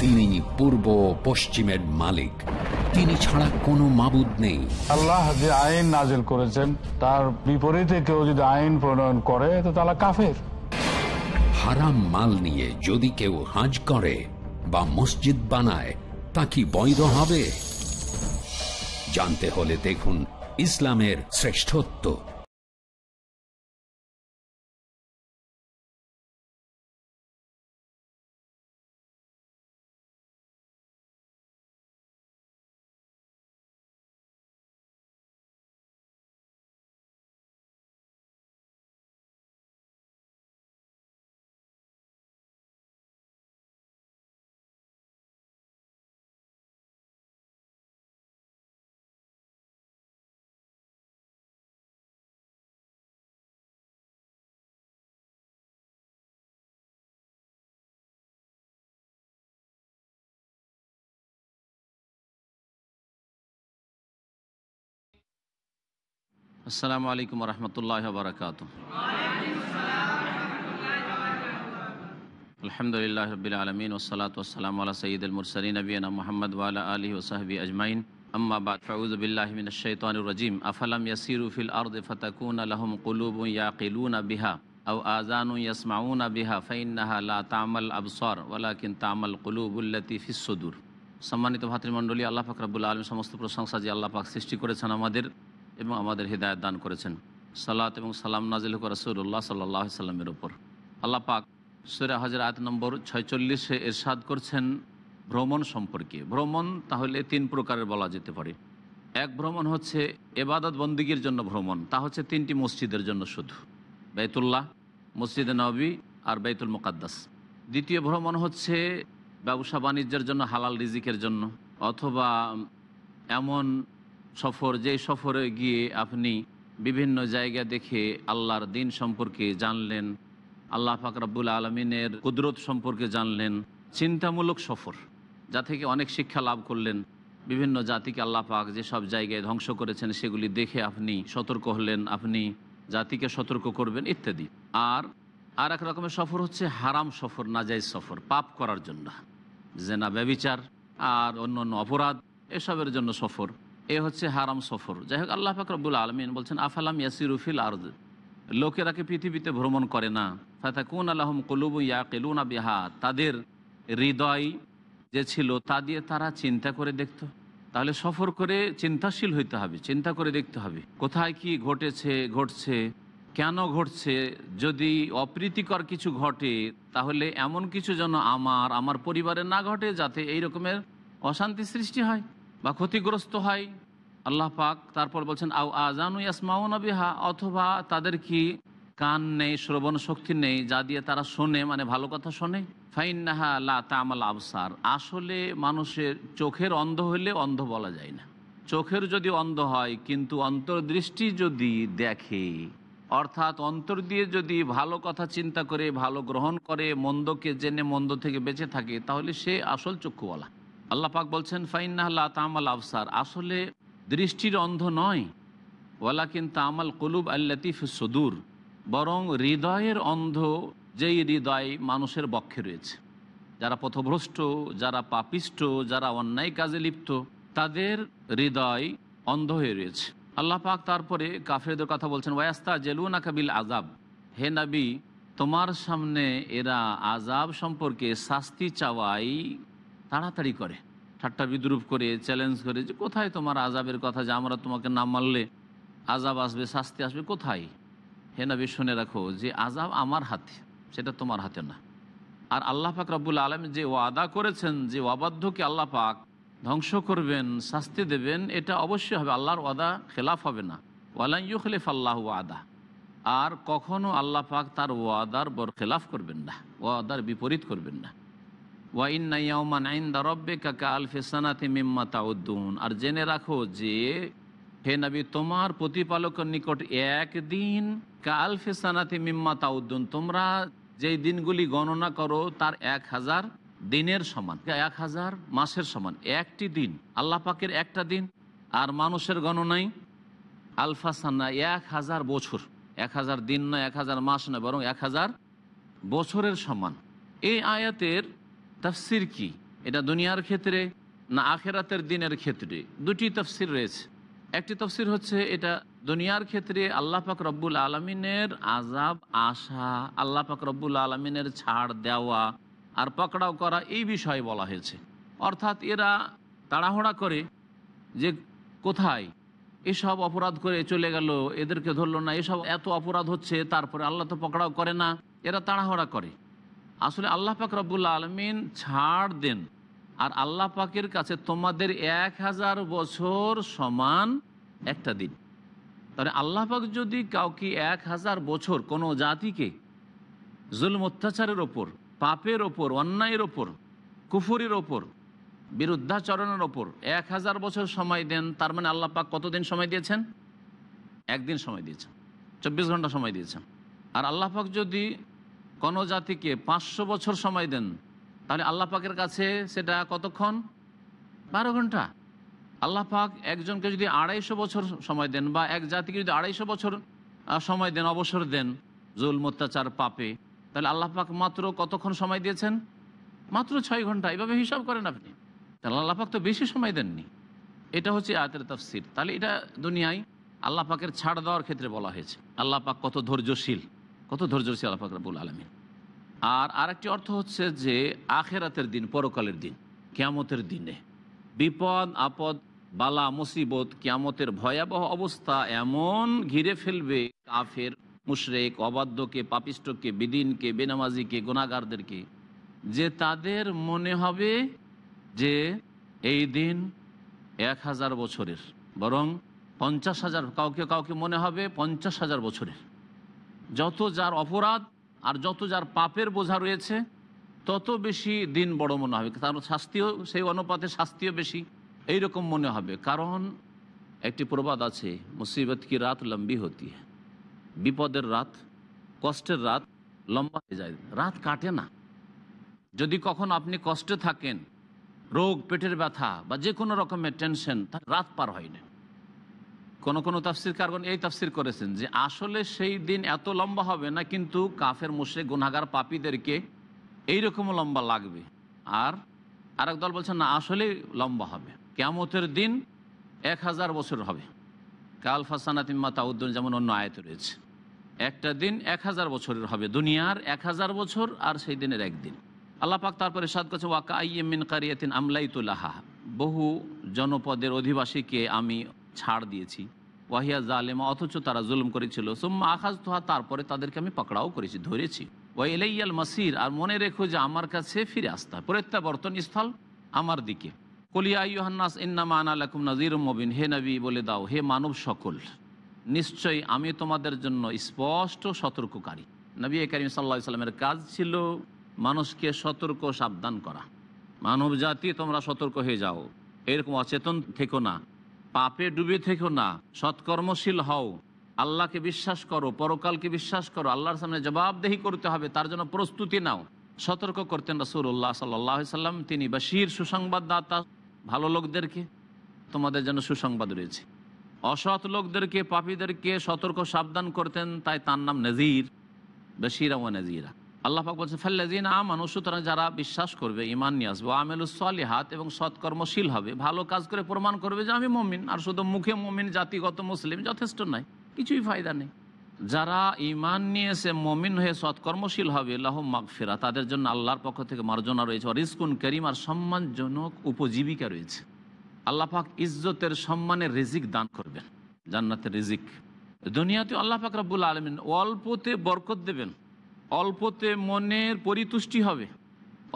তিনি পূর্ব পশ্চিমের মালিক তিনি ছাড়া কোনো মাবুদ নেই আল্লাহ যে আইন নাজেল করেছেন তার বিপরীতে কেউ যদি আইন প্রণয়ন করে তো তারা কাফের হারাম মাল নিয়ে যদি কেউ হাজ করে বা মসজিদ বানায় তা কি বৈধ হবে জানতে হলে দেখুন ইসলামের শ্রেষ্ঠত্ব আসসালামু আলাইকুম রহমতুল্লাহ বারকাত আলহামদুলিল্লাহ রবিল আলমিন ওসলাত ওসালাম আল্লাহ সঈদ আল মুরসলী নবীনা মোহাম্মদ ওয়ালা আলী ওসাহবী আজমাইন أما بعد فأعوذ بالله من الشيطان الرجيم أفلم يسيروا في الأرض فتكون لهم قلوب يعقلون بها أو آذان يسمعون بها فإنها لا تعمل أبصار ولكن تعمل قلوب التي في الصدور সম্মানিত ভাতৃমণ্ডলী আল্লাহ পাক রাবুল আলম সমস্ত প্রশংসা যে আল্লাহ পাক সৃষ্টি করেছেন আমাদের এবং আমাদের হৃদায়ত দান করেছেন সালাত এবং সালাম নাজিল করা রসুল্লাহ সাল্লাহ সাল্লামের ওপর আল্লাহ পাক সুরা হাজার আয়াত নম্বর ছয়চল্লিশে এরশাদ করছেন ভ্রমণ সম্পর্কে ভ্রমণ তাহলে তিন প্রকারের বলা যেতে পারে এক ভ্রমণ হচ্ছে এবাদত বন্দীগীর জন্য ভ্রমণ তা হচ্ছে তিনটি মসজিদের জন্য শুধু বেতুল্লাহ মসজিদে নবী আর বেতুল মোকাদ্দাস দ্বিতীয় ভ্রমণ হচ্ছে ব্যবসা বাণিজ্যের জন্য হালাল রিজিকের জন্য অথবা এমন সফর যে সফরে গিয়ে আপনি বিভিন্ন জায়গা দেখে আল্লাহর দিন সম্পর্কে জানলেন আল্লাহ ফাকরাবুল আলমিনের কুদরত সম্পর্কে জানলেন চিন্তামূলক সফর যা থেকে অনেক শিক্ষা লাভ করলেন বিভিন্ন জাতিকে আল্লাহ পাক যেসব জায়গায় ধ্বংস করেছেন সেগুলি দেখে আপনি সতর্ক হলেন আপনি জাতিকে সতর্ক করবেন ইত্যাদি আর আর এক রকমের সফর হচ্ছে হারাম সফর নাজাইজ সফর পাপ করার জন্য জেনা ব্যবিচার আর অন্য অন্য অপরাধ এসবের জন্য সফর এ হচ্ছে হারাম সফর যাই হোক আল্লাহ ফাকরবুল আলমিন বলছেন আফালাম ইয়াসিরুফিল আর্দ লোকেরা কি পৃথিবীতে ভ্রমণ করে না কুন আলহম কলুবু ইয়া কেলুন বিহা তাদের হৃদয় যে ছিল তা দিয়ে তারা চিন্তা করে দেখত তাহলে সফর করে চিন্তাশীল হইতে হবে চিন্তা করে দেখতে হবে কোথায় কি ঘটেছে ঘটছে কেন ঘটছে যদি অপ্রীতিকর কিছু ঘটে তাহলে এমন কিছু যেন আমার আমার পরিবারে না ঘটে যাতে এই রকমের অশান্তি সৃষ্টি হয় বা ক্ষতিগ্রস্ত হয় আল্লাহ পাক তারপর বলছেন আউ আজানু ইয়াসমাউন বিহা অথবা তাদের কি কান নেই শ্রবণ শক্তি নেই যা দিয়ে তারা শোনে মানে ভালো কথা শোনে নাহা লা তামাল আবসার আসলে মানুষের চোখের অন্ধ হলে অন্ধ বলা যায় না চোখের যদি অন্ধ হয় কিন্তু অন্তর্দৃষ্টি যদি দেখে অর্থাৎ অন্তর দিয়ে যদি ভালো কথা চিন্তা করে ভালো গ্রহণ করে মন্দকে জেনে মন্দ থেকে বেঁচে থাকে তাহলে সে আসল চক্ষুওয়ালা আল্লাহ পাক বলছেন ফাইন্নাল্লা তামাল আফসার আসলে দৃষ্টির অন্ধ নয় ওয়ালা কিন্তু আমাল কলুব আল্লাতিফ সদুর বরং হৃদয়ের অন্ধ যেই হৃদয় মানুষের বক্ষে রয়েছে যারা পথভ্রষ্ট যারা পাপিষ্ট যারা অন্যায় কাজে লিপ্ত তাদের হৃদয় অন্ধ হয়ে রয়েছে আল্লাহ পাক তারপরে কাফেরদের কথা বলছেন ওয়াস্তা জেলুনা কাবিল আজাব হে নাবি তোমার সামনে এরা আজাব সম্পর্কে শাস্তি চাওয়াই তাড়াতাড়ি করে ঠাট্টা বিদ্রুপ করে চ্যালেঞ্জ করে যে কোথায় তোমার আজাবের কথা যে আমরা তোমাকে না মানলে আজাব আসবে শাস্তি আসবে কোথায় হে নবী শুনে রাখো যে আজাব আমার হাতে সেটা তোমার হাতে না আর আল্লাহ পাক রব্বুল আলম যে ওয়াদা করেছেন যে অবাধ্যকে আল্লাহ পাক ধ্বংস করবেন শাস্তি দেবেন এটা অবশ্যই হবে আল্লাহর ওয়াদা খেলাফ হবে না ওয়ালাইউ খেলেফ আল্লাহ ওয়াদা আর কখনও আল্লাহ পাক তার ওয়াদার বর খেলাফ করবেন না ওয়াদার বিপরীত করবেন না আর জেনে রাখো যে হে নবী তোমার প্রতিপালকের নিকট একদিন কা আলফে সানাতে মিম্মা তাউদ্দুন তোমরা যেই দিনগুলি গণনা করো তার এক হাজার দিনের সমান এক হাজার মাসের সমান একটি দিন আল্লাহ পাকের একটা দিন আর মানুষের গণনাই আলফাসানা এক হাজার বছর এক হাজার দিন নয় এক হাজার মাস নয় বরং এক হাজার বছরের সমান এই আয়াতের তাফসির কি এটা দুনিয়ার ক্ষেত্রে না আখেরাতের দিনের ক্ষেত্রে দুটি তফসির রয়েছে একটি তফসির হচ্ছে এটা দুনিয়ার ক্ষেত্রে আল্লাহ পাক রব্বুল আলমিনের আজাব আশা আল্লাহ পাক রব্বুল আলমিনের ছাড় দেওয়া আর পকড়াও করা এই বিষয়ে বলা হয়েছে অর্থাৎ এরা তাড়াহড়া করে যে কোথায় এসব অপরাধ করে চলে গেল এদেরকে ধরল না এসব এত অপরাধ হচ্ছে তারপরে আল্লাহ তো পকড়াও করে না এরা তাড়াহড়া করে আসলে আল্লাহ পাক রব্বুল্লা আলমিন ছাড় দেন আর আল্লাহ পাকের কাছে তোমাদের এক হাজার বছর সমান একটা দিন তাহলে আল্লাহ পাক যদি কাউকে এক হাজার বছর কোনো জাতিকে জুলম অত্যাচারের ওপর পাপের ওপর অন্যায়ের ওপর কুফুরির ওপর বিরুদ্ধাচরণের ওপর এক হাজার বছর সময় দেন তার মানে আল্লাহ পাক কতদিন সময় দিয়েছেন একদিন সময় দিয়েছেন চব্বিশ ঘন্টা সময় দিয়েছেন আর আল্লাহ পাক যদি কোনো জাতিকে পাঁচশো বছর সময় দেন তাহলে আল্লাহ পাকের কাছে সেটা কতক্ষণ বারো ঘন্টা আল্লাহ পাক একজনকে যদি আড়াইশো বছর সময় দেন বা এক জাতিকে যদি আড়াইশো বছর সময় দেন অবসর দেন জুল মত্যাচার পাপে তাহলে আল্লাহ পাক মাত্র কতক্ষণ সময় দিয়েছেন মাত্র ছয় ঘন্টা এভাবে হিসাব করেন আপনি তাহলে আল্লাহ পাক তো বেশি সময় দেননি এটা হচ্ছে আয়াতের তাফসির তাহলে এটা দুনিয়ায় আল্লাহ পাকের ছাড় দেওয়ার ক্ষেত্রে বলা হয়েছে আল্লাহ পাক কত ধৈর্যশীল কত ধৈর্যশীল আল্লাহ ফাকরাবুল আলমিন আর আরেকটি অর্থ হচ্ছে যে আখেরাতের দিন পরকালের দিন কেয়ামতের দিনে বিপদ আপদ বালা মুসিবত কেয়ামতের ভয়াবহ অবস্থা এমন ঘিরে ফেলবে কাফের মুশরেক অবাধ্যকে পাপিষ্টকে বিদিনকে বেনামাজিকে গোনাগারদেরকে যে তাদের মনে হবে যে এই দিন এক হাজার বছরের বরং পঞ্চাশ হাজার কাউকে কাউকে মনে হবে পঞ্চাশ হাজার বছরের যত যার অপরাধ আর যত যার পাপের বোঝা রয়েছে তত বেশি দিন বড় মনে হবে তার শাস্তিও সেই অনুপাতে শাস্তিও বেশি এই রকম মনে হবে কারণ একটি প্রবাদ আছে মুসিবত কি রাত লম্বি হতি বিপদের রাত কষ্টের রাত লম্বা হয়ে যায় রাত কাটে না যদি কখন আপনি কষ্টে থাকেন রোগ পেটের ব্যথা বা যে কোনো রকমের টেনশন রাত পার হয় না কোন কোনো তাফসির কারণ এই তাফসির করেছেন যে আসলে সেই দিন এত লম্বা হবে না কিন্তু কাফের মুশে গুনাগার পাপীদেরকে এইরকম লম্বা লাগবে আর আরেক দল বলছেন না আসলেই লম্বা হবে কেমতের দিন এক হাজার বছর হবে কাল তিম্মা তাউদ্দিন যেমন অন্য আয়ত রয়েছে একটা দিন এক হাজার বছরের হবে দুনিয়ার এক হাজার বছর আর সেই দিনের একদিন আল্লাপাক তারপরে সাদ করছে ওয়াকা মিন কারিয়াতিন আমলাইতুলাহা বহু জনপদের অধিবাসীকে আমি ছাড় দিয়েছি ওয়াহিয়া জালেমা অথচ তারা জুলুম করেছিল সোম্মা আখাজ তোহা তারপরে তাদেরকে আমি পাকড়াও করেছি ধরেছি ওয়াই এলাইয়াল মাসির আর মনে রেখো যে আমার কাছে ফিরে আসতে প্রত্যাবর্তন স্থল আমার দিকে কলিয়া ইউহান্নাস ইন্নামা আনা আলাকুম নাজির মবিন হে নবী বলে দাও হে মানব সকল নিশ্চয়ই আমি তোমাদের জন্য স্পষ্ট সতর্ককারী নবী কারিম সাল্লা সাল্লামের কাজ ছিল মানুষকে সতর্ক সাবধান করা মানব জাতি তোমরা সতর্ক হয়ে যাও এরকম অচেতন থেকো না পাপে ডুবে থেকো না সৎকর্মশীল হও আল্লাহকে বিশ্বাস করো পরকালকে বিশ্বাস করো আল্লাহর সামনে জবাবদেহি করতে হবে তার জন্য প্রস্তুতি নাও সতর্ক করতেন রসুল্লাহ সাল্লাহ সাল্লাম তিনি বাশির সুসংবাদদাতা ভালো লোকদেরকে তোমাদের জন্য সুসংবাদ রয়েছে অসৎ লোকদেরকে পাপীদেরকে সতর্ক সাবধান করতেন তাই তার নাম নজির বাশিরা ও নজিরা আল্লাহ পাক বলছে ফাল্লাজিন আমানু সুতরাং যারা বিশ্বাস করবে ইমান নিয়ে আসবো আমেলুসলি হাত এবং সৎকর্মশীল হবে ভালো কাজ করে প্রমাণ করবে যে আমি মমিন আর শুধু মুখে মমিন জাতিগত মুসলিম যথেষ্ট নাই কিছুই ফায়দা নেই যারা ইমান নিয়ে এসে মমিন হয়ে সৎকর্মশীল হবে আল্লাহ মাগফিরা তাদের জন্য আল্লাহর পক্ষ থেকে মার্জনা রয়েছে অরিস্কুন করিম আর সম্মানজনক উপজীবিকা রয়েছে আল্লাহ পাক ইজ্জতের সম্মানের রিজিক দান করবেন জান্নাতের রিজিক দুনিয়াতে আল্লাহ পাক রাবুল আলমিন অল্পতে বরকত দেবেন অল্পতে মনের পরিতুষ্টি হবে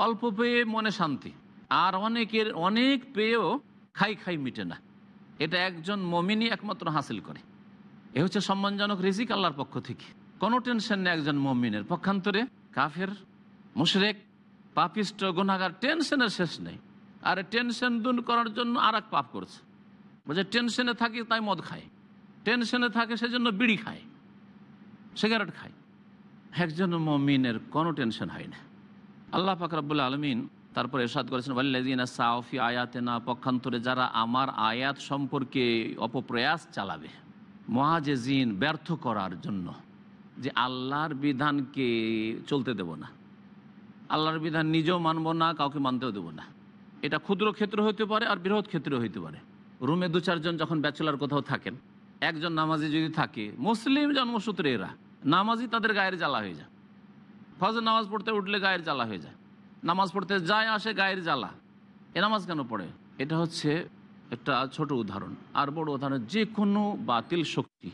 অল্প পেয়ে মনে শান্তি আর অনেকের অনেক পেয়েও খাই খাই মিটে না এটা একজন মমিনই একমাত্র হাসিল করে এ হচ্ছে সম্মানজনক রিজিক আল্লাহর পক্ষ থেকে কোনো টেনশন নেই একজন মমিনের পক্ষান্তরে কাফের মুশরেক পাপিষ্ট গুণাগার টেনশনের শেষ নেই আর টেনশন দূর করার জন্য আর এক পাপ করছে বলছে টেনশনে থাকি তাই মদ খায় টেনশনে থাকে সেজন্য বিড়ি খায় সিগারেট খায় একজন মমিনের কোনো টেনশন হয় না আল্লাহ ফাকরাবুল আলমিন তারপর এরশাদ করেছেন ওয়াল্লাজিনা সাউফি না পক্ষান্তরে যারা আমার আয়াত সম্পর্কে অপপ্রয়াস চালাবে মহাজেজিন ব্যর্থ করার জন্য যে আল্লাহর বিধানকে চলতে দেব না আল্লাহর বিধান নিজেও মানব না কাউকে মানতেও দেব না এটা ক্ষুদ্র ক্ষেত্র হইতে পারে আর বৃহৎ ক্ষেত্র হইতে পারে রুমে দু চারজন যখন ব্যাচেলার কোথাও থাকেন একজন নামাজি যদি থাকে মুসলিম জন্মসূত্রে এরা নামাজই তাদের গায়ের জ্বালা হয়ে যায় ফজর নামাজ পড়তে উঠলে গায়ের জ্বালা হয়ে যায় নামাজ পড়তে যায় আসে গায়ের জ্বালা এ নামাজ কেন পড়ে এটা হচ্ছে একটা ছোট উদাহরণ আর বড় উদাহরণ যে কোনো বাতিল শক্তি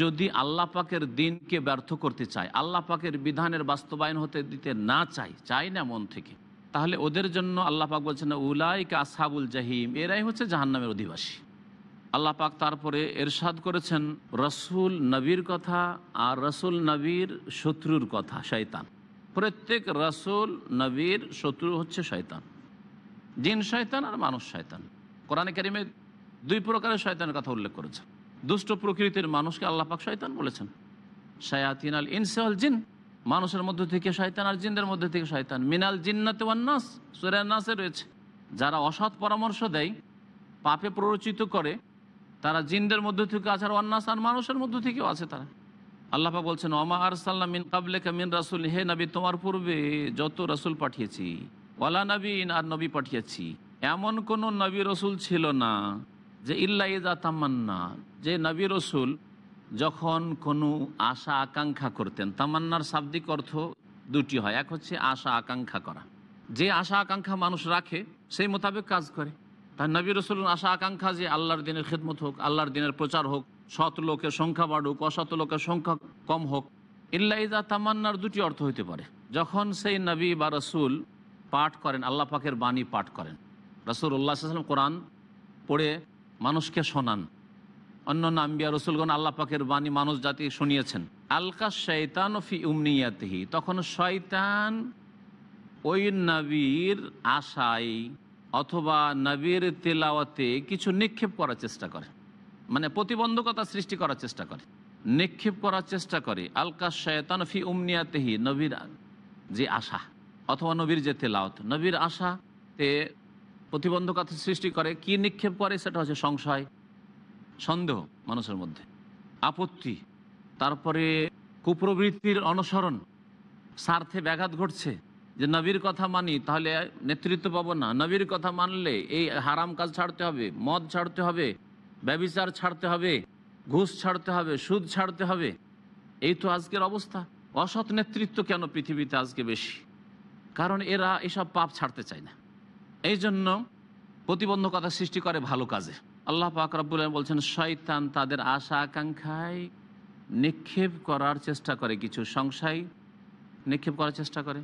যদি আল্লাহ পাকের দিনকে ব্যর্থ করতে চায় আল্লাহ পাকের বিধানের বাস্তবায়ন হতে দিতে না চাই চাই না মন থেকে তাহলে ওদের জন্য আল্লাহ পাক বলছেন উলাই কাসাবুল জাহিম এরাই হচ্ছে জাহান্নামের অধিবাসী আল্লাহ পাক তারপরে এরশাদ করেছেন রসুল নবীর কথা আর রসুল নবীর শত্রুর কথা শয়তান প্রত্যেক রসুল নবীর শত্রু হচ্ছে শয়তান জিন শয়তান আর মানুষ শয়তান কোরআনে কারিমে দুই প্রকারের শয়তানের কথা উল্লেখ করেছেন দুষ্ট প্রকৃতির মানুষকে আল্লাহ পাক শয়তান বলেছেন শায়াতিন আল ইনসাল জিন মানুষের মধ্যে থেকে শয়তান আর জিনদের মধ্যে থেকে শয়তান মিনাল জিন্নাতে ওয়ান্নাস সুরান্নাসে রয়েছে যারা অসৎ পরামর্শ দেয় পাপে প্ররোচিত করে তারা জিনদের মধ্য থেকে আছে আর অন্যাস আর মানুষের মধ্য থেকেও আছে তারা আল্লাহ বলছেন অমা আর সাল্লামিন মিন কাবলে কামিন রাসুল হে নবী তোমার পূর্বে যত রাসুল পাঠিয়েছি ওয়ালা নবীন আর নবী পাঠিয়েছি এমন কোন নবী রসুল ছিল না যে ইল্লা ইজা তামান্না যে নবী রসুল যখন কোনো আশা আকাঙ্ক্ষা করতেন তামান্নার শাব্দিক অর্থ দুটি হয় এক হচ্ছে আশা আকাঙ্ক্ষা করা যে আশা আকাঙ্ক্ষা মানুষ রাখে সেই মোতাবেক কাজ করে তাই নবী রসুল আশা আকাঙ্ক্ষা যে আল্লাহর দিনের খেদমত হোক আল্লাহর দিনের প্রচার হোক সৎ লোকের সংখ্যা বাড়ুক অসৎ লোকের সংখ্যা কম হোক ইল্লাইজা তামান্নার দুটি অর্থ হইতে পারে যখন সেই নবী বা রসুল পাঠ করেন আল্লাহ পাকের বাণী পাঠ করেন রসুল উল্লাহাম কোরআন পড়ে মানুষকে শোনান অন্য নাম্বিয়া রসুলগণ আল্লাহ পাকের বাণী মানুষ জাতি শুনিয়েছেন আলকা শৈতান ফি উমনিয়াতহি তখন শয়তান ওই নবীর আশায় অথবা নবীর তেলাওয়াতে কিছু নিক্ষেপ করার চেষ্টা করে মানে প্রতিবন্ধকতা সৃষ্টি করার চেষ্টা করে নিক্ষেপ করার চেষ্টা করে আলকা উমনিয়া উমনিয়াতেহি নবীর যে আশা অথবা নবীর যে তেলাওত নবীর আশাতে প্রতিবন্ধকতা সৃষ্টি করে কি নিক্ষেপ করে সেটা হচ্ছে সংশয় সন্দেহ মানুষের মধ্যে আপত্তি তারপরে কুপ্রবৃত্তির অনুসরণ স্বার্থে ব্যাঘাত ঘটছে যে নবীর কথা মানি তাহলে নেতৃত্ব পাবো না নবীর কথা মানলে এই হারাম কাজ ছাড়তে হবে মদ ছাড়তে হবে ব্যবিচার ছাড়তে হবে ঘুষ ছাড়তে হবে সুদ ছাড়তে হবে এই তো আজকের অবস্থা অসৎ নেতৃত্ব কেন পৃথিবীতে আজকে বেশি কারণ এরা এসব পাপ ছাড়তে চায় না এই জন্য প্রতিবন্ধকতা সৃষ্টি করে ভালো কাজে আল্লাহ পাকরাবুল বলছেন শয়তান তাদের আশা আকাঙ্ক্ষায় নিক্ষেপ করার চেষ্টা করে কিছু সংশয় নিক্ষেপ করার চেষ্টা করে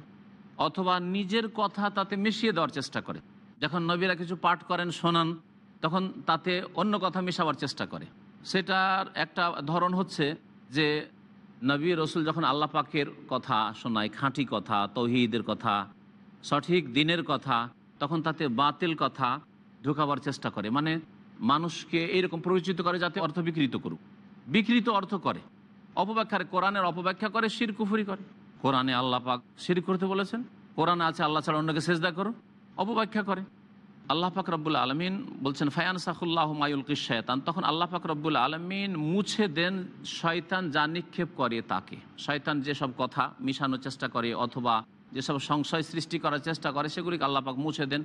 অথবা নিজের কথা তাতে মিশিয়ে দেওয়ার চেষ্টা করে যখন নবীরা কিছু পাঠ করেন শোনান তখন তাতে অন্য কথা মেশাবার চেষ্টা করে সেটার একটা ধরন হচ্ছে যে নবী রসুল যখন আল্লাহ পাকের কথা শোনায় খাঁটি কথা তৌহিদের কথা সঠিক দিনের কথা তখন তাতে বাতিল কথা ঢুকাবার চেষ্টা করে মানে মানুষকে এইরকম পরিচিত করে যাতে অর্থ বিকৃত করুক বিকৃত অর্থ করে অপব্যাখ্যার কোরআনের অপব্যাখ্যা করে শিরকুফুরি করে কোরআনে আল্লাহ পাক শিরিক করতে বলেছেন কোরআনে আছে আল্লাহ ছাড়া অন্যকে সেজদা করো অপব্যাখ্যা করে আল্লাহ পাক রব্বুল আলমিন বলছেন ফায়ান সাকুল্লাহ মায়ুলকি শয়তান তখন আল্লাহ পাক রব্বুল আলমিন মুছে দেন শয়তান যা নিক্ষেপ করে তাকে শয়তান যেসব কথা মিশানোর চেষ্টা করে অথবা যেসব সংশয় সৃষ্টি করার চেষ্টা করে সেগুলিকে আল্লাহ পাক মুছে দেন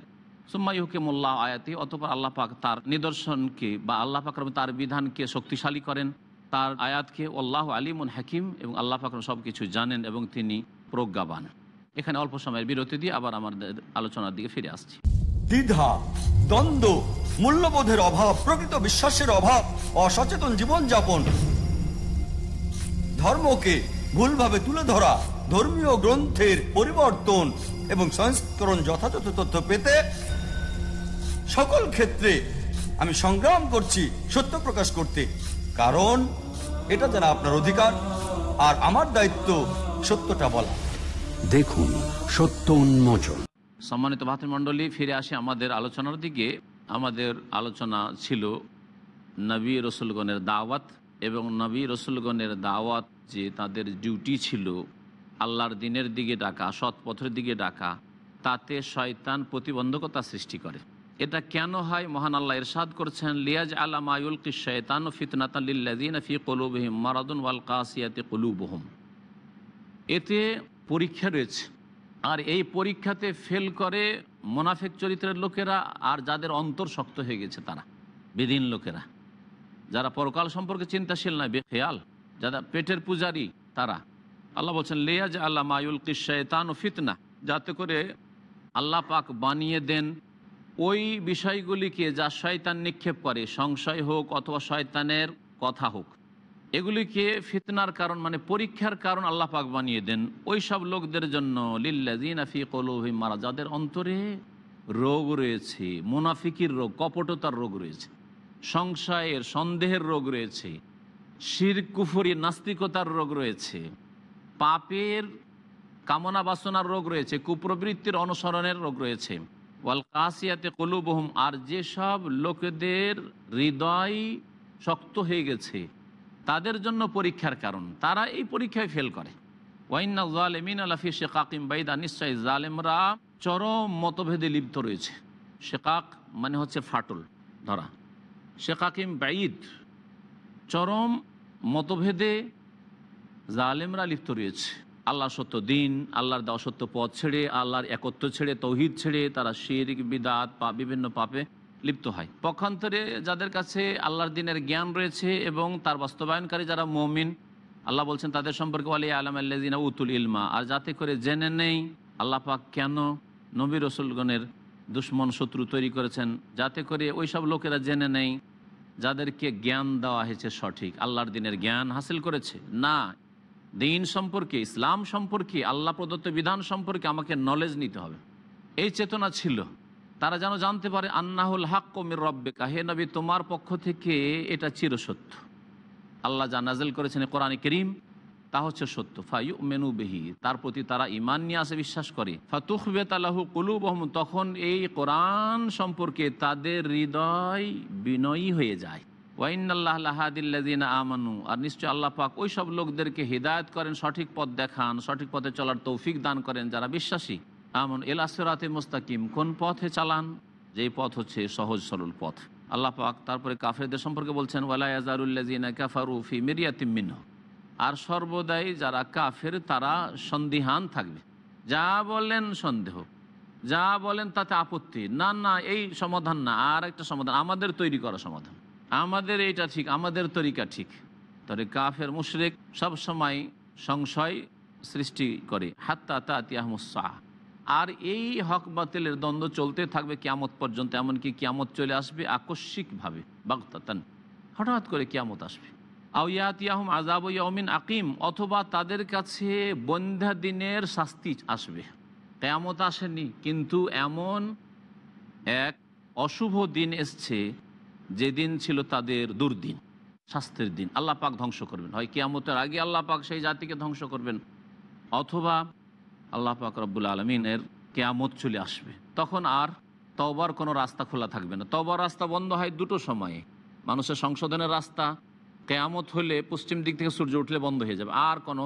সুম্মাই হুকিমুল্লাহ আয়াতি অথবা আল্লাহ পাক তার নিদর্শনকে বা আল্লাহ পাক তার বিধানকে শক্তিশালী করেন তার আয়াতকে আল্লাহ আলিমুন হাকিম এবং আল্লাহ ফাকর সব কিছু জানেন এবং তিনি প্রজ্ঞাবান এখানে অল্প সময়ের বিরতি দিয়ে আবার আমাদের আলোচনার দিকে ফিরে আসছি দ্বিধা দ্বন্দ্ব মূল্যবোধের অভাব প্রকৃত বিশ্বাসের অভাব অসচেতন জীবনযাপন ধর্মকে ভুলভাবে তুলে ধরা ধর্মীয় গ্রন্থের পরিবর্তন এবং সংস্করণ যথাযথ তথ্য পেতে সকল ক্ষেত্রে আমি সংগ্রাম করছি সত্য প্রকাশ করতে কারণ এটা যারা আপনার অধিকার আর আমার দায়িত্ব সত্যটা বলা দেখুন সত্য উন্মোচন সম্মানিত ভাতৃমণ্ডলী ফিরে আসে আমাদের আলোচনার দিকে আমাদের আলোচনা ছিল নবী রসুলগণের দাওয়াত এবং নবী রসুলগণের দাওয়াত যে তাদের ডিউটি ছিল আল্লাহর দিনের দিকে ডাকা সৎ পথের দিকে ডাকা তাতে শয়তান প্রতিবন্ধকতা সৃষ্টি করে এটা কেন হয় মহান আল্লাহ ইরশাদ করছেন লিয়াজ মায়ুল কি শৈতান ফিতনাতিল্লাদিন ফি কলুবহিম মারাদুন ওয়াল কাসিয়াতে কলুবহম এতে পরীক্ষা রয়েছে আর এই পরীক্ষাতে ফেল করে মোনাফেক চরিত্রের লোকেরা আর যাদের অন্তর শক্ত হয়ে গেছে তারা বেদিন লোকেরা যারা পরকাল সম্পর্কে চিন্তাশীল নয় বেখেয়াল যারা পেটের পূজারি তারা আল্লাহ বলছেন লেয়াজ আল্লাহ মায়ুল কিসায়তান ও ফিতনা যাতে করে আল্লাহ পাক বানিয়ে দেন ওই বিষয়গুলিকে যা শয়তান নিক্ষেপ করে সংশয় হোক অথবা শয়তানের কথা হোক এগুলিকে ফিতনার কারণ মানে পরীক্ষার কারণ আল্লাহ পাক বানিয়ে দেন ওই সব লোকদের জন্য লিল্লাজিন আফি মারা যাদের অন্তরে রোগ রয়েছে মুনাফিকির রোগ কপটতার রোগ রয়েছে সংশয়ের সন্দেহের রোগ রয়েছে শির নাস্তিকতার রোগ রয়েছে পাপের কামনা বাসনার রোগ রয়েছে কুপ্রবৃত্তির অনুসরণের রোগ রয়েছে ওয়াল কাসিয়াতে কলুবহম আর যেসব লোকেদের হৃদয় শক্ত হয়ে গেছে তাদের জন্য পরীক্ষার কারণ তারা এই পরীক্ষায় ফেল করে ওয়াইনা জালেমিন আলাফি শেকাকিম বাইদা নিশ্চয় জালেমরা চরম মতভেদে লিপ্ত রয়েছে শেখাক মানে হচ্ছে ফাটল ধরা কাকিম বাইদ চরম মতভেদে জালেমরা লিপ্ত রয়েছে আল্লাহ সত্য দিন আল্লাহর দেওয়া সত্য পথ ছেড়ে আল্লাহর একত্র ছেড়ে তৌহিদ ছেড়ে তারা শিরিক বিদাত পা বিভিন্ন পাপে লিপ্ত হয় পক্ষান্তরে যাদের কাছে আল্লাহর দিনের জ্ঞান রয়েছে এবং তার বাস্তবায়নকারী যারা মমিন আল্লাহ বলছেন তাদের সম্পর্কে আলী আলম আল্লাহিনা উতুল ইলমা আর যাতে করে জেনে নেই আল্লাহ পাক কেন নবী রসুলগণের দুশ্মন শত্রু তৈরি করেছেন যাতে করে ওই সব লোকেরা জেনে নেই যাদেরকে জ্ঞান দেওয়া হয়েছে সঠিক আল্লাহর দিনের জ্ঞান হাসিল করেছে না দিন সম্পর্কে ইসলাম সম্পর্কে আল্লাহ প্রদত্ত বিধান সম্পর্কে আমাকে নলেজ নিতে হবে এই চেতনা ছিল তারা যেন জানতে পারে আন্নাহুল হাক কমির রব্বে হে নবী তোমার পক্ষ থেকে এটা চিরসত্য আল্লাহ যা নাজেল করেছেন কোরআনে করিম তা হচ্ছে সত্য ফাইউ মেনু বেহি তার প্রতি তারা ইমান নিয়ে আসে বিশ্বাস করে ফাতুখবে তালাহু কুলুব তখন এই কোরআন সম্পর্কে তাদের হৃদয় বিনয়ী হয়ে যায় ওয়াইনাল্লাহ লাহাদিল্লাদিন আমানু আর নিশ্চয় আল্লাহ পাক ওই সব লোকদেরকে হিদায়ত করেন সঠিক পথ দেখান সঠিক পথে চলার তৌফিক দান করেন যারা বিশ্বাসী আমন এলাসেরাতে মোস্তাকিম কোন পথে চালান যেই পথ হচ্ছে সহজ সরল পথ আল্লাহ পাক তারপরে কাফেরদের সম্পর্কে বলছেন ওয়ালাইজারুল্লাজিনা কাফারুফি মিরিয়াতিমিন আর সর্বদাই যারা কাফের তারা সন্দিহান থাকবে যা বলেন সন্দেহ যা বলেন তাতে আপত্তি না না এই সমাধান না আর একটা সমাধান আমাদের তৈরি করা সমাধান আমাদের এইটা ঠিক আমাদের তরিকা ঠিক তবে কাফের মুশরেক সবসময় সংশয় সৃষ্টি করে হাত্তা তাতিয়াহমুসাহ আর এই হক বাতিলের দ্বন্দ্ব চলতে থাকবে কিয়ামত পর্যন্ত এমনকি কিয়ামত চলে আসবে আকস্মিকভাবে বাগতাতান হঠাৎ করে কিয়ামত আসবে ইয়াহম আজাব ইয়মিন আকিম অথবা তাদের কাছে বন্ধ্যা দিনের শাস্তি আসবে কেয়ামত আসেনি কিন্তু এমন এক অশুভ দিন এসছে যেদিন ছিল তাদের দুর্দিন শাস্তির দিন আল্লাহ পাক ধ্বংস করবেন হয় কিয়ামতের আগে আল্লাহ পাক সেই জাতিকে ধ্বংস করবেন অথবা আল্লাহ পাক রব্বুল আলমিনের কেয়ামত চলে আসবে তখন আর তবার কোনো রাস্তা খোলা থাকবে না তবার রাস্তা বন্ধ হয় দুটো সময়ে মানুষের সংশোধনের রাস্তা কেয়ামত হলে পশ্চিম দিক থেকে সূর্য উঠলে বন্ধ হয়ে যাবে আর কোনো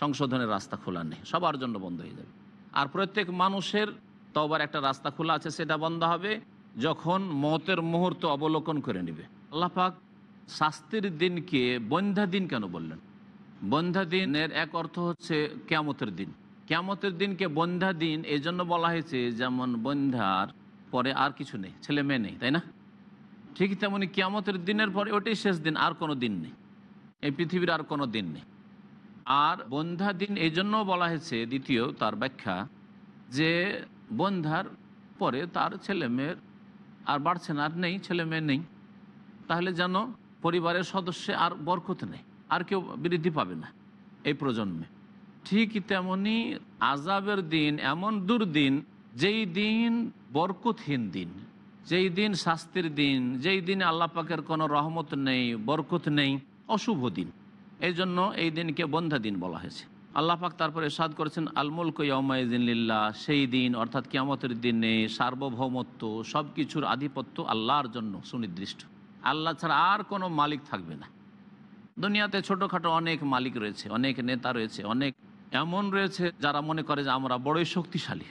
সংশোধনের রাস্তা খোলা নেই সবার জন্য বন্ধ হয়ে যাবে আর প্রত্যেক মানুষের তবার একটা রাস্তা খোলা আছে সেটা বন্ধ হবে যখন মতের মুহূর্ত অবলোকন করে নেবে আল্লাপাক শাস্তির দিনকে বন্ধা দিন কেন বললেন বন্ধা দিনের এক অর্থ হচ্ছে ক্যামতের দিন ক্যামতের দিনকে বন্ধা দিন এই জন্য বলা হয়েছে যেমন বন্ধার পরে আর কিছু নেই ছেলে মেয়ে নেই তাই না ঠিক তেমনি ক্যামতের দিনের পরে ওটাই শেষ দিন আর কোনো দিন নেই এই পৃথিবীর আর কোনো দিন নেই আর বন্ধা দিন এই জন্য বলা হয়েছে দ্বিতীয় তার ব্যাখ্যা যে বন্ধার পরে তার ছেলে মেয়ের আর বাড়ছে না আর নেই ছেলে মেয়ে নেই তাহলে যেন পরিবারের সদস্যে আর বরকত নেই আর কেউ বৃদ্ধি পাবে না এই প্রজন্মে ঠিক তেমনি আজাবের দিন এমন দুর্দিন যেই দিন বরকতহীন দিন যেই দিন শাস্তির দিন যেই দিন আল্লাহ পাকের কোনো রহমত নেই বরকত নেই অশুভ দিন এই জন্য এই দিনকে বন্ধা দিন বলা হয়েছে আল্লাহাক তারপরে সাদ করেছেন আলমুল কয়মায়দিল্লা সেই দিন অর্থাৎ কিয়ামতের দিনে সার্বভৌমত্ব সব কিছুর আধিপত্য আল্লাহর জন্য সুনির্দিষ্ট আল্লাহ ছাড়া আর কোনো মালিক থাকবে না দুনিয়াতে ছোটোখাটো অনেক মালিক রয়েছে অনেক নেতা রয়েছে অনেক এমন রয়েছে যারা মনে করে যে আমরা বড়ই শক্তিশালী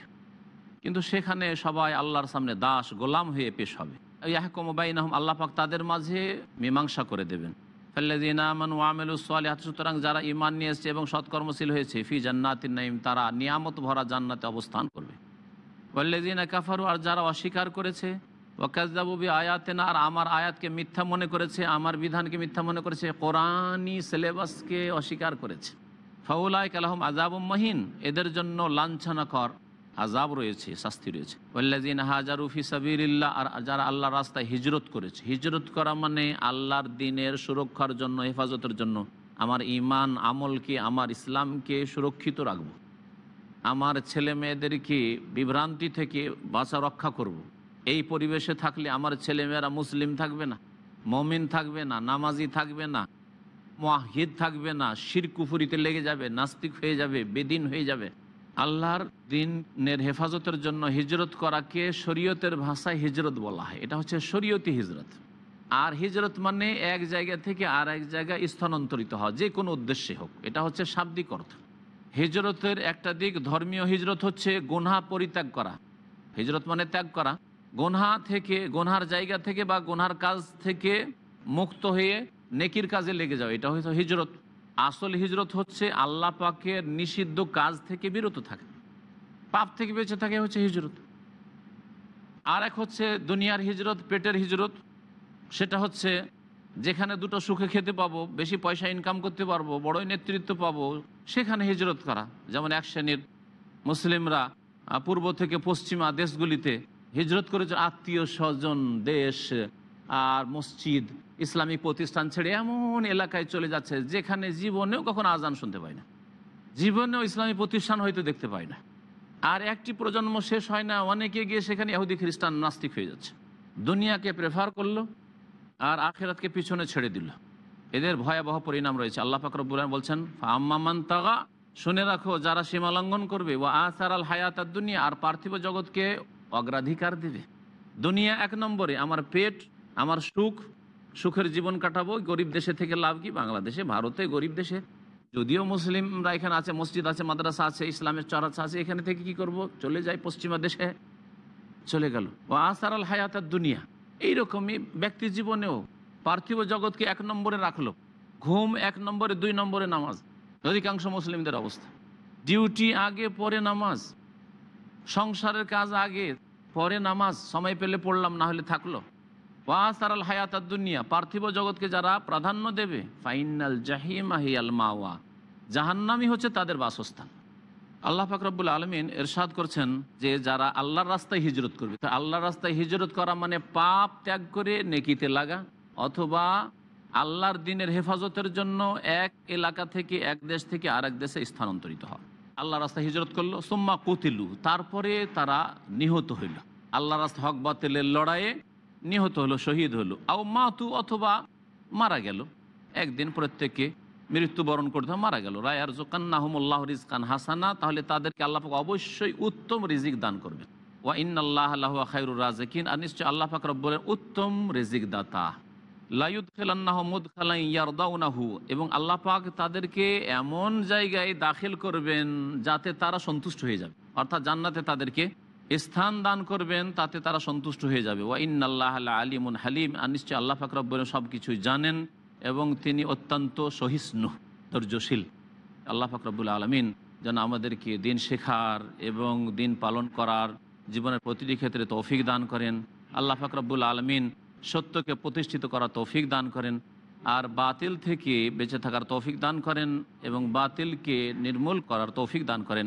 কিন্তু সেখানে সবাই আল্লাহর সামনে দাস গোলাম হয়ে পেশ হবে ইয়াহকম বাইন আহম আল্লাহ পাক তাদের মাঝে মীমাংসা করে দেবেন সুতরাং যারা ইমান নিয়ে এসছে এবং সৎকর্মশীল হয়েছে ফি জান্নাতিন নাইম তারা নিয়ামত ভরা জান্নাতে অবস্থান করবে ফাল্লাদিন কাফারু আর যারা অস্বীকার করেছে ওয়াকাজাবুবি আয়াতেনা আর আমার আয়াতকে মিথ্যা মনে করেছে আমার বিধানকে মিথ্যা মনে করেছে কোরআনই সিলেবাসকে অস্বীকার করেছে ফাউলায় কালাহম আজাব মহিন এদের জন্য লাঞ্ছনাকর আজাব রয়েছে শাস্তি রয়েছে ওল্লাদিন সাবির ইল্লাহ আর যারা আল্লাহ রাস্তায় হিজরত করেছে হিজরত করা মানে আল্লাহর দিনের সুরক্ষার জন্য হেফাজতের জন্য আমার ইমান আমলকে আমার ইসলামকে সুরক্ষিত রাখব আমার ছেলে মেয়েদেরকে বিভ্রান্তি থেকে বাঁচা রক্ষা করব। এই পরিবেশে থাকলে আমার ছেলেমেয়েরা মুসলিম থাকবে না মমিন থাকবে না নামাজি থাকবে না মাহিদ থাকবে না শিরকুফুরিতে লেগে যাবে নাস্তিক হয়ে যাবে বেদিন হয়ে যাবে আল্লাহর দিনের হেফাজতের জন্য হিজরত করাকে শরীয়তের ভাষায় হিজরত বলা হয় এটা হচ্ছে শরীয়তি হিজরত আর হিজরত মানে এক জায়গা থেকে আর এক জায়গায় স্থানান্তরিত হওয়া যে কোনো উদ্দেশ্যে হোক এটা হচ্ছে শাব্দিক অর্থ হিজরতের একটা দিক ধর্মীয় হিজরত হচ্ছে গোনহা পরিত্যাগ করা হিজরত মানে ত্যাগ করা গোনহা থেকে গোনহার জায়গা থেকে বা গোনহার কাজ থেকে মুক্ত হয়ে নেকির কাজে লেগে যাওয়া এটা হচ্ছে হিজরত আসল হিজরত হচ্ছে আল্লাহ পাকের নিষিদ্ধ কাজ থেকে বিরত থাকে পাপ থেকে বেঁচে থাকে হচ্ছে হিজরত আর এক হচ্ছে দুনিয়ার হিজরত পেটের হিজরত সেটা হচ্ছে যেখানে দুটো সুখে খেতে পাবো বেশি পয়সা ইনকাম করতে পারবো বড়ই নেতৃত্ব পাবো সেখানে হিজরত করা যেমন এক শ্রেণীর মুসলিমরা পূর্ব থেকে পশ্চিমা দেশগুলিতে হিজরত করেছে আত্মীয় স্বজন দেশ আর মসজিদ ইসলামিক প্রতিষ্ঠান ছেড়ে এমন এলাকায় চলে যাচ্ছে যেখানে জীবনেও কখনো আজান শুনতে পায় না জীবনেও ইসলামী প্রতিষ্ঠান হয়তো দেখতে পায় না আর একটি প্রজন্ম শেষ হয় না অনেকে গিয়ে সেখানে ইহুদি খ্রিস্টান নাস্তিক হয়ে যাচ্ছে দুনিয়াকে প্রেফার করলো আর আখেরাতকে পিছনে ছেড়ে দিল এদের ভয়াবহ পরিণাম রয়েছে আল্লাহ ফাকরবুল্লাহ বলছেন আম্মামান তাগা শুনে রাখো যারা সীমা লঙ্ঘন করবে ও আসার আল হায়াত দুনিয়া আর পার্থিব জগৎকে অগ্রাধিকার দিবে দুনিয়া এক নম্বরে আমার পেট আমার সুখ সুখের জীবন কাটাবো গরিব দেশে থেকে লাভ কি বাংলাদেশে ভারতে গরিব দেশে যদিও মুসলিমরা এখানে আছে মসজিদ আছে মাদ্রাসা আছে ইসলামের চরাচা আছে এখানে থেকে কি করব চলে যাই পশ্চিমা দেশে চলে গেল ও আসার আল আর দুনিয়া এইরকমই ব্যক্তি জীবনেও পার্থিব জগৎকে এক নম্বরে রাখলো ঘুম এক নম্বরে দুই নম্বরে নামাজ অধিকাংশ মুসলিমদের অবস্থা ডিউটি আগে পরে নামাজ সংসারের কাজ আগে পরে নামাজ সময় পেলে পড়লাম না হলে থাকলো ওয়া সারাল হায়াতার দুনিয়া পার্থিব জগৎকে যারা প্রাধান্য দেবে ফাইনাল আহি আল মাওয়া জাহান্নামি হচ্ছে তাদের বাসস্থান আল্লাহ ফাকরাবুল আলমিন এরশাদ করছেন যে যারা আল্লাহর রাস্তায় হিজরত করবে তা আল্লাহর রাস্তায় হিজরত করা মানে পাপ ত্যাগ করে নেকিতে লাগা অথবা আল্লাহর দিনের হেফাজতের জন্য এক এলাকা থেকে এক দেশ থেকে আরেক দেশে স্থানান্তরিত হওয়া আল্লাহ রাস্তায় হিজরত করলো সোম্মা কুতিলু তারপরে তারা নিহত হইল আল্লাহ রাস্তা হক বাতিলের লড়াইয়ে নিহত হলো শহীদ হলো আও তু অথবা মারা গেল একদিন প্রত্যেককে মৃত্যুবরণ করতে মারা গেল রায় রায়ার জোকান্নাহমুল্লাহ রিজকান হাসানা তাহলে তাদেরকে আল্লাহাক অবশ্যই উত্তম রিজিক দান করবেন ওয়া ইন আল্লাহ খাইরুর রাজেকিন আর নিশ্চয় আল্লাহ ফাকরব উত্তম রিজিক দাতা লায়ুদ খেলান্নাহ মুদ খালাই এবং আল্লাহ পাক তাদেরকে এমন জায়গায় দাখিল করবেন যাতে তারা সন্তুষ্ট হয়ে যাবে অর্থাৎ জান্নাতে তাদেরকে স্থান দান করবেন তাতে তারা সন্তুষ্ট হয়ে যাবে ওয়া ইন্নআল্লাহ আলিমুন হালিম আর নিশ্চয় আল্লাহ ফাকরাবন সব কিছুই জানেন এবং তিনি অত্যন্ত সহিষ্ণু ধৈর্যশীল আল্লাহ ফাকরাবুল আলমিন যেন আমাদেরকে দিন শেখার এবং দিন পালন করার জীবনের প্রতিটি ক্ষেত্রে তৌফিক দান করেন আল্লাহ ফাকরাবুল আলমিন সত্যকে প্রতিষ্ঠিত করার তৌফিক দান করেন আর বাতিল থেকে বেঁচে থাকার তৌফিক দান করেন এবং বাতিলকে নির্মূল করার তৌফিক দান করেন